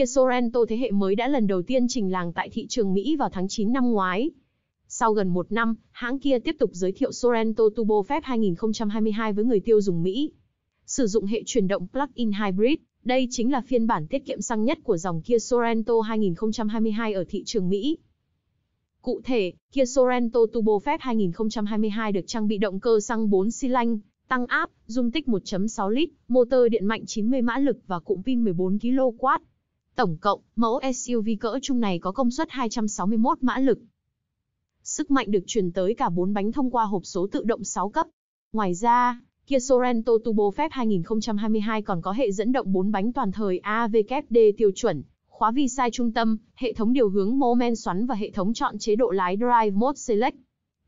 Kia Sorento thế hệ mới đã lần đầu tiên trình làng tại thị trường Mỹ vào tháng 9 năm ngoái. Sau gần một năm, hãng kia tiếp tục giới thiệu Sorento Turbo Feb 2022 với người tiêu dùng Mỹ. Sử dụng hệ chuyển động plug-in hybrid, đây chính là phiên bản tiết kiệm xăng nhất của dòng Kia Sorento 2022 ở thị trường Mỹ. Cụ thể, Kia Sorento Turbo Feb 2022 được trang bị động cơ xăng 4 xi lanh, tăng áp, dung tích 1.6 lít, motor điện mạnh 90 mã lực và cụm pin 14 kW. Tổng cộng, mẫu SUV cỡ trung này có công suất 261 mã lực. Sức mạnh được truyền tới cả bốn bánh thông qua hộp số tự động 6 cấp. Ngoài ra, Kia Sorento Turbo phép 2022 còn có hệ dẫn động 4 bánh toàn thời AVKD tiêu chuẩn, khóa vi sai trung tâm, hệ thống điều hướng mô men xoắn và hệ thống chọn chế độ lái Drive Mode Select.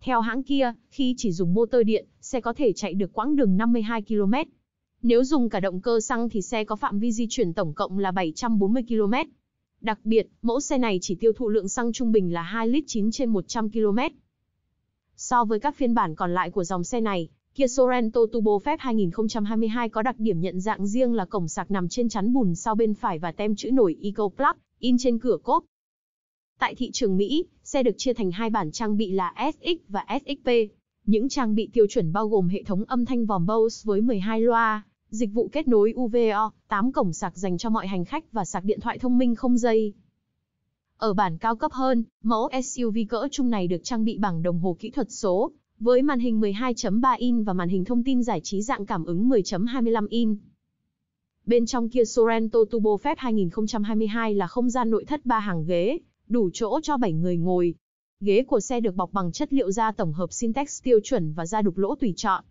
Theo hãng kia, khi chỉ dùng motor điện, xe có thể chạy được quãng đường 52 km, nếu dùng cả động cơ xăng thì xe có phạm vi di chuyển tổng cộng là 740 km. Đặc biệt, mẫu xe này chỉ tiêu thụ lượng xăng trung bình là 2 lít 9 trên 100 km. So với các phiên bản còn lại của dòng xe này, Kia Sorento Turbo phép 2022 có đặc điểm nhận dạng riêng là cổng sạc nằm trên chắn bùn sau bên phải và tem chữ nổi Eco Plug in trên cửa cốp. Tại thị trường Mỹ, xe được chia thành hai bản trang bị là SX và SXP. Những trang bị tiêu chuẩn bao gồm hệ thống âm thanh vòm Bose với 12 loa, Dịch vụ kết nối UVO, 8 cổng sạc dành cho mọi hành khách và sạc điện thoại thông minh không dây. Ở bản cao cấp hơn, mẫu SUV cỡ trung này được trang bị bảng đồng hồ kỹ thuật số, với màn hình 12.3 in và màn hình thông tin giải trí dạng cảm ứng 10.25 in. Bên trong Kia Sorento Turbo Fest 2022 là không gian nội thất 3 hàng ghế, đủ chỗ cho 7 người ngồi. Ghế của xe được bọc bằng chất liệu da tổng hợp Syntex tiêu chuẩn và da đục lỗ tùy chọn.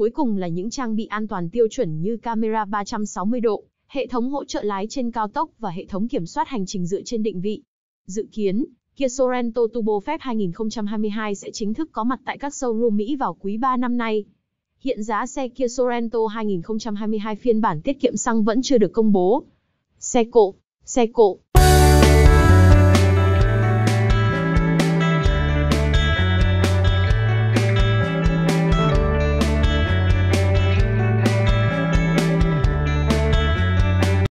Cuối cùng là những trang bị an toàn tiêu chuẩn như camera 360 độ, hệ thống hỗ trợ lái trên cao tốc và hệ thống kiểm soát hành trình dựa trên định vị. Dự kiến, Kia Sorento Turbo Fest 2022 sẽ chính thức có mặt tại các showroom Mỹ vào quý 3 năm nay. Hiện giá xe Kia Sorento 2022 phiên bản tiết kiệm xăng vẫn chưa được công bố. Xe cộ, xe cộ,